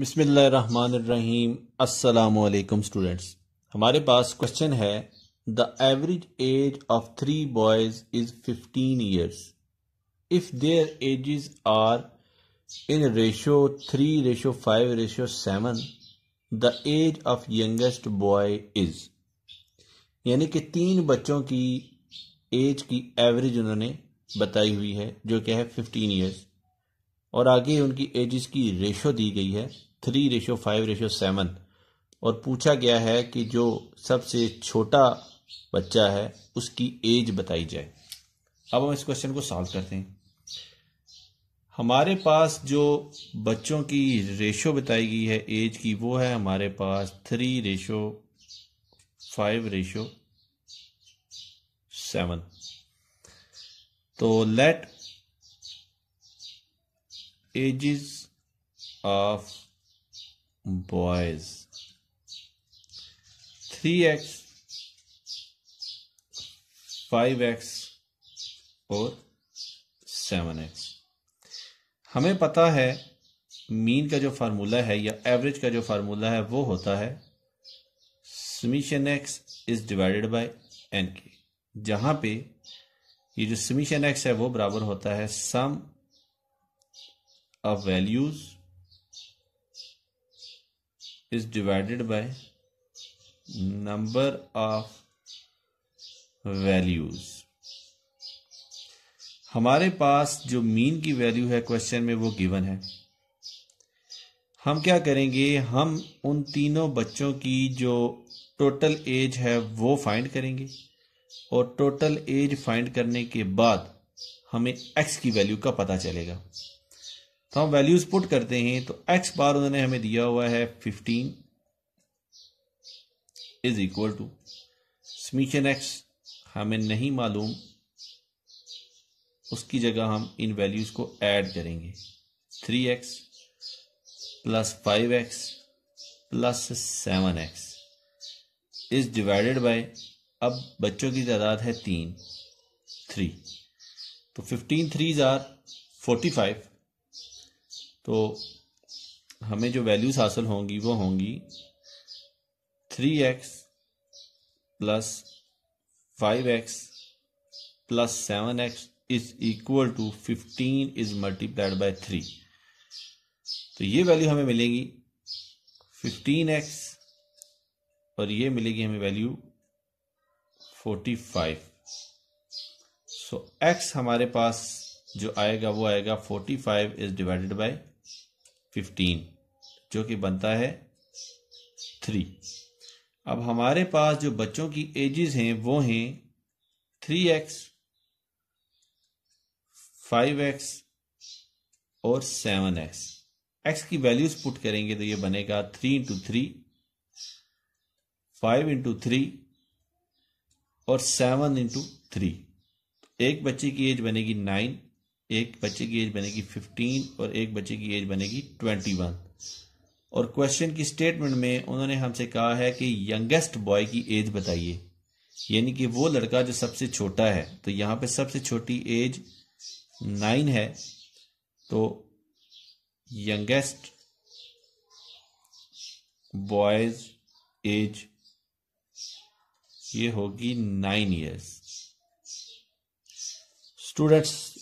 बिसमीम अस्सलाम स्टूडेंट्स हमारे पास क्वेश्चन है the average age of three boys is fifteen years if their ages are in ratio three ratio five ratio seven the age of youngest boy is यानी कि तीन बच्चों की एज की एवरेज उन्होंने बताई हुई है जो क्या है फिफ्टीन ईयर्स और आगे उनकी एजिस की रेशो दी गई है three ratio five ratio seven और पूछा गया है कि जो सबसे छोटा बच्चा है उसकी एज बताई जाए अब हम इस क्वेश्चन को सॉल्व करते हैं हमारे पास जो बच्चों की रेशो बताई गई है एज की वो है हमारे पास three ratio five ratio seven तो let ages of boys 3x 5x और 7x हमें पता है मीन का जो फार्मूला है या एवरेज का जो फार्मूला है वो होता है summation x is divided by n के जहां पे ये जो समीशन एक्स है वो बराबर होता है सम of values is divided by number of values हमारे पास जो मीन की वैल्यू है क्वेश्चन में वो गिवन है हम क्या करेंगे हम उन तीनों बच्चों की जो टोटल एज है वो फाइंड करेंगे और टोटल एज फाइंड करने के बाद हमें एक्स की वैल्यू का पता चलेगा तो हम वैल्यूज पुट करते हैं तो एक्स बार उन्होंने हमें दिया हुआ है fifteen is equal to summation x हमें नहीं मालूम उसकी जगह हम इन वैल्यूज को ऐड करेंगे three x plus five x plus seven x is divided by अब बच्चों की तादाद है तीन थ्री तो fifteen three are forty five तो हमें जो वैल्यूज हासिल होंगी वो होंगी three x plus five x plus seven x is equal to fifteen is multiplied by three तो ये वैल्यू हमें मिलेगी फिफ्टीन एक्स और ये मिलेगी हमें value forty five so x हमारे पास जो आएगा वो आएगा forty five is divided by fifteen जो कि बनता है थ्री अब हमारे पास जो बच्चों की एजेस हैं वो हैं थ्री एक्स फाइव एक्स और सेवन एक्स एक्स की वैल्यूज पुट करेंगे तो ये बनेगा three into three five into three और सेवन इंटू थ्री एक बच्चे की एज बनेगी नाइन एक बच्चे की एज बनेगी फिफ्टीन और एक बच्चे की एज बनेगी ट्वेंटी वन और क्वेश्चन की स्टेटमेंट में उन्होंने हमसे कहा है कि यंगेस्ट बॉय की एज बताइए यानी कि वो लड़का जो सबसे छोटा है तो यहाँ पे सबसे छोटी एज नाइन है तो यंगेस्ट बॉयज एज ये होगी नाइन इयर्स स्टूडेंट्स